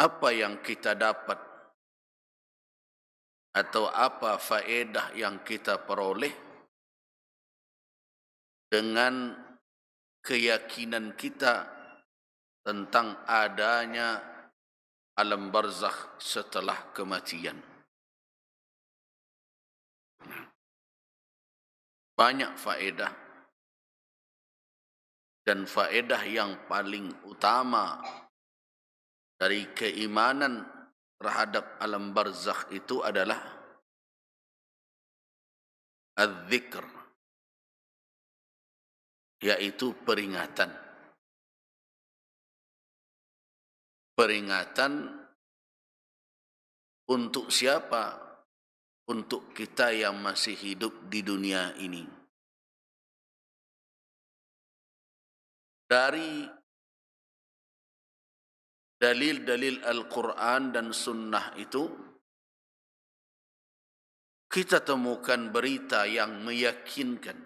apa yang kita dapat atau apa faedah yang kita peroleh dengan keyakinan kita tentang adanya alam barzakh setelah kematian. Banyak faedah. Dan faedah yang paling utama dari keimanan terhadap alam barzakh itu adalah az-zikr yaitu peringatan peringatan untuk siapa untuk kita yang masih hidup di dunia ini dari dalil-dalil Al-Quran dan Sunnah itu, kita temukan berita yang meyakinkan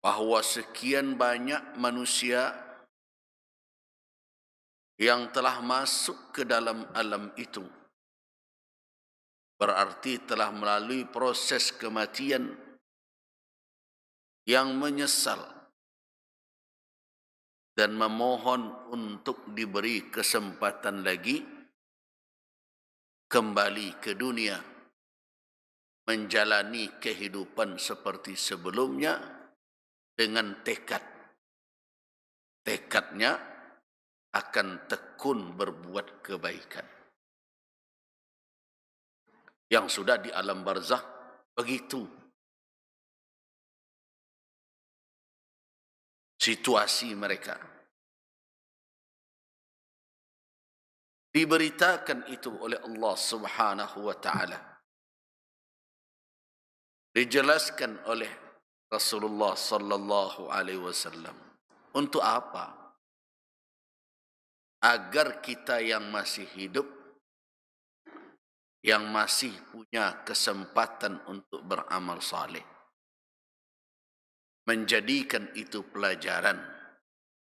bahawa sekian banyak manusia yang telah masuk ke dalam alam itu berarti telah melalui proses kematian yang menyesal dan memohon untuk diberi kesempatan lagi kembali ke dunia menjalani kehidupan seperti sebelumnya dengan tekad tekadnya akan tekun berbuat kebaikan yang sudah di alam barzah begitu situasi mereka. Diberitakan itu oleh Allah Subhanahu wa taala. Dijelaskan oleh Rasulullah sallallahu alaihi wasallam. Untuk apa? Agar kita yang masih hidup yang masih punya kesempatan untuk beramal saleh menjadikan itu pelajaran